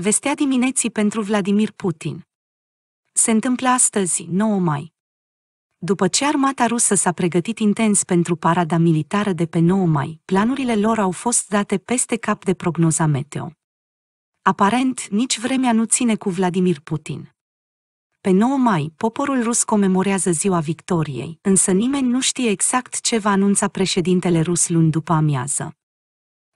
Vestea dimineții pentru Vladimir Putin. Se întâmplă astăzi, 9 mai. După ce armata rusă s-a pregătit intens pentru parada militară de pe 9 mai, planurile lor au fost date peste cap de prognoza meteo. Aparent, nici vremea nu ține cu Vladimir Putin. Pe 9 mai, poporul rus comemorează ziua victoriei, însă nimeni nu știe exact ce va anunța președintele rus luni după amiază.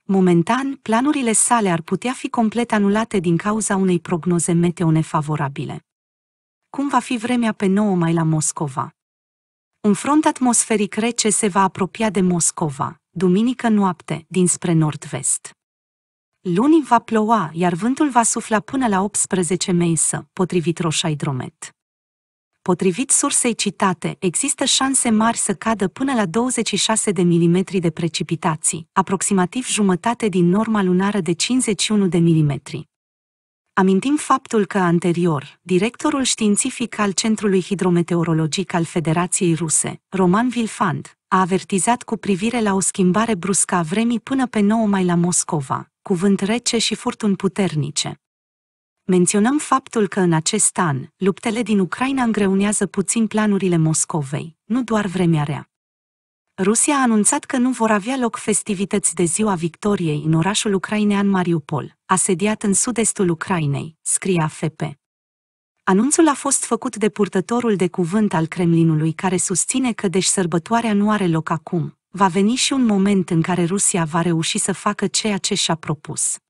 Momentan, planurile sale ar putea fi complet anulate din cauza unei prognoze meteo nefavorabile. Cum va fi vremea pe 9 mai la Moscova? Un front atmosferic rece se va apropia de Moscova, duminică noapte, dinspre nord-vest. Luni va ploua, iar vântul va sufla până la 18 mai potrivit potrivit Roșaidromet potrivit sursei citate, există șanse mari să cadă până la 26 de mm de precipitații, aproximativ jumătate din norma lunară de 51 de mm. Amintim faptul că anterior, directorul științific al Centrului Hidrometeorologic al Federației Ruse, Roman Vilfand, a avertizat cu privire la o schimbare bruscă a vremii până pe 9 mai la Moscova, cuvânt rece și furtuni puternice, Menționăm faptul că în acest an, luptele din Ucraina îngreunează puțin planurile Moscovei, nu doar vremea rea. Rusia a anunțat că nu vor avea loc festivități de ziua victoriei în orașul ucrainean Mariupol, asediat în sud-estul Ucrainei, scrie AFP. Anunțul a fost făcut de purtătorul de cuvânt al Kremlinului care susține că deși sărbătoarea nu are loc acum, va veni și un moment în care Rusia va reuși să facă ceea ce și-a propus.